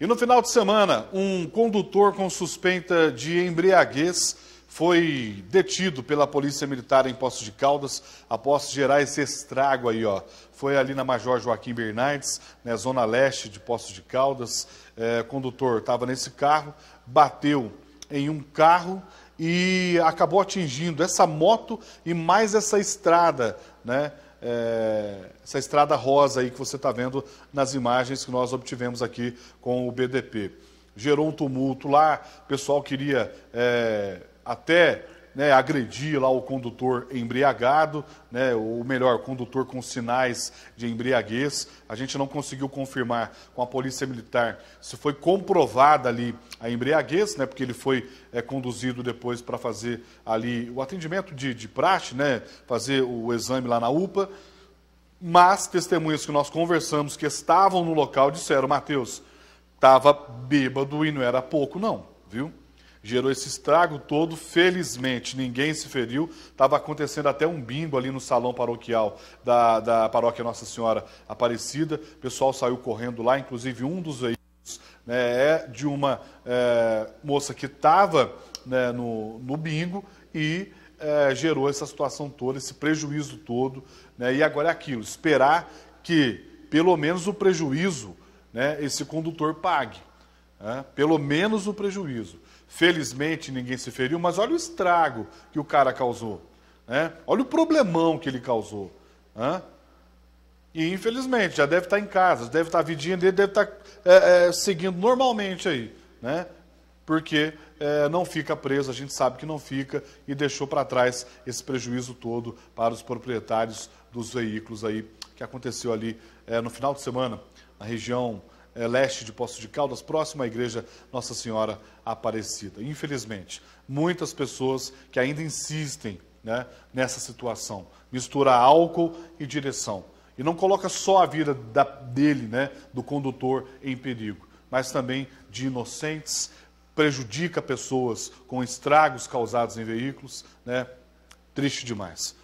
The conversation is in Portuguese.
E no final de semana, um condutor com suspeita de embriaguez foi detido pela Polícia Militar em Poços de Caldas após gerar esse estrago aí, ó. Foi ali na Major Joaquim Bernardes, né, zona leste de Poços de Caldas. É, condutor estava nesse carro, bateu em um carro e acabou atingindo essa moto e mais essa estrada, né? é, essa estrada rosa aí que você está vendo nas imagens que nós obtivemos aqui com o BDP. Gerou um tumulto lá, o pessoal queria é, até né, agredir lá o condutor embriagado, né, ou melhor, condutor com sinais de embriaguez. A gente não conseguiu confirmar com a Polícia Militar se foi comprovada ali a embriaguez, né, porque ele foi é, conduzido depois para fazer ali o atendimento de, de praxe, né, fazer o exame lá na UPA. Mas testemunhas que nós conversamos que estavam no local disseram, Mateus, estava bêbado e não era pouco, não, viu? gerou esse estrago todo. Felizmente, ninguém se feriu. Estava acontecendo até um bingo ali no salão paroquial da, da paróquia Nossa Senhora Aparecida. O pessoal saiu correndo lá, inclusive um dos veículos né, é de uma é, moça que estava né, no, no bingo e é, gerou essa situação toda, esse prejuízo todo. Né? E agora é aquilo: esperar que pelo menos o prejuízo né, esse condutor pague. Pelo menos o prejuízo. Felizmente ninguém se feriu, mas olha o estrago que o cara causou. Né? Olha o problemão que ele causou. Né? E infelizmente já deve estar em casa, deve estar a dele, deve estar é, é, seguindo normalmente aí. Né? Porque é, não fica preso, a gente sabe que não fica, e deixou para trás esse prejuízo todo para os proprietários dos veículos aí, que aconteceu ali é, no final de semana, na região é, leste de Poço de Caldas, próximo à igreja Nossa Senhora Aparecida. Infelizmente, muitas pessoas que ainda insistem né, nessa situação, mistura álcool e direção. E não coloca só a vida da, dele, né, do condutor, em perigo, mas também de inocentes, prejudica pessoas com estragos causados em veículos, né? Triste demais.